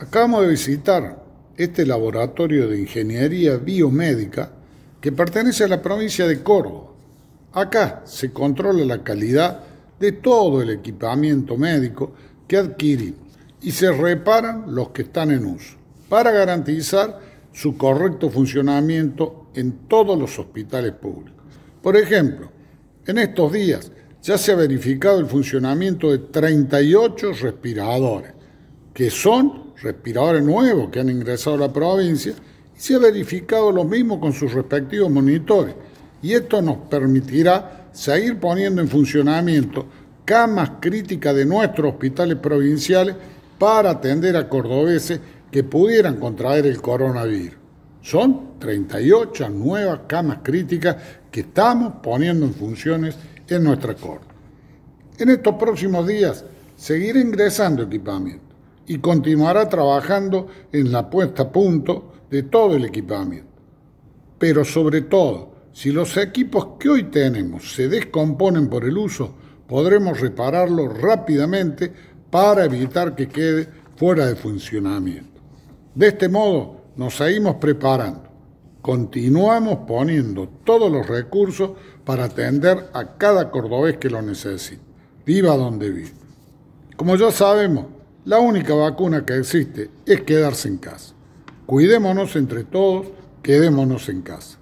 Acabamos de visitar este laboratorio de ingeniería biomédica que pertenece a la provincia de Córdoba. Acá se controla la calidad de todo el equipamiento médico que adquirimos y se reparan los que están en uso para garantizar su correcto funcionamiento en todos los hospitales públicos. Por ejemplo, en estos días ya se ha verificado el funcionamiento de 38 respiradores que son respiradores nuevos que han ingresado a la provincia y se ha verificado lo mismo con sus respectivos monitores. Y esto nos permitirá seguir poniendo en funcionamiento camas críticas de nuestros hospitales provinciales para atender a cordobeses que pudieran contraer el coronavirus. Son 38 nuevas camas críticas que estamos poniendo en funciones en nuestra Corte. En estos próximos días seguirá ingresando equipamiento y continuará trabajando en la puesta a punto de todo el equipamiento. Pero sobre todo, si los equipos que hoy tenemos se descomponen por el uso, podremos repararlo rápidamente para evitar que quede fuera de funcionamiento. De este modo, nos seguimos preparando. Continuamos poniendo todos los recursos para atender a cada cordobés que lo necesite, viva donde viva. Como ya sabemos, la única vacuna que existe es quedarse en casa. Cuidémonos entre todos, quedémonos en casa.